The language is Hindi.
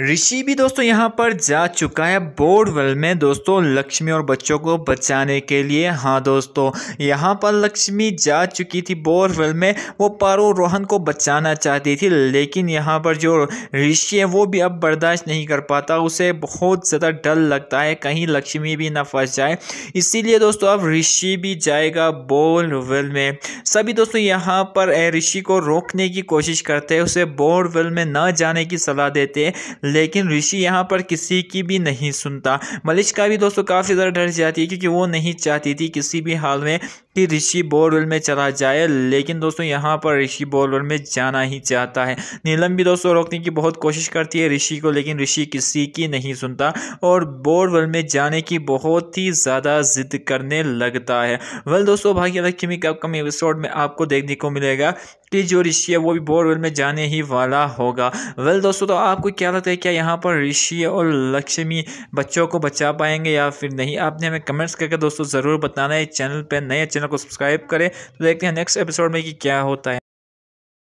ऋषि भी दोस्तों यहाँ पर जा चुका है बोर्डवेल में दोस्तों लक्ष्मी और बच्चों को बचाने के लिए हाँ दोस्तों यहाँ पर लक्ष्मी जा चुकी थी बोरवेल में वो पारो रोहन को बचाना चाहती थी लेकिन यहाँ पर जो ऋषि है वो भी अब बर्दाश्त नहीं कर पाता उसे बहुत ज़्यादा डर लगता है कहीं लक्ष्मी भी ना फंस जाए इसीलिए दोस्तों अब ऋषि भी जाएगा बोरवेल में सभी दोस्तों यहाँ पर ऋषि को रोकने की कोशिश करते हैं उसे बोरवेल में न जाने की सलाह देते हैं लेकिन ऋषि यहाँ पर किसी की भी नहीं सुनता मलिश का भी दोस्तों काफ़ी ज़्यादा डर जाती है क्योंकि वो नहीं चाहती थी किसी भी हाल में कि ऋषि बोरवेल में चला जाए लेकिन दोस्तों यहाँ पर ऋषि बोरवेल में जाना ही चाहता है नीलम भी दोस्तों रोकने की बहुत कोशिश करती है ऋषि को लेकिन ऋषि किसी की नहीं सुनता और बोरवेल में जाने की बहुत ही ज़्यादा जिद करने लगता है वेल दोस्तों भाग्य लक्ष्मी के अपकमिंग एपिसोड में आपको देखने को मिलेगा कि जो ऋषि है वो भी बोरवेल में जाने ही वाला होगा वेल दोस्तों तो आपको क्या लगता है क्या यहाँ पर ऋषि और लक्ष्मी बच्चों को बचा पाएंगे या फिर नहीं आपने हमें कमेंट्स करके दोस्तों ज़रूर बताना है चैनल पर नए चैनल चैनल को सब्सक्राइब करें तो देखते हैं नेक्स्ट एपिसोड में कि क्या होता है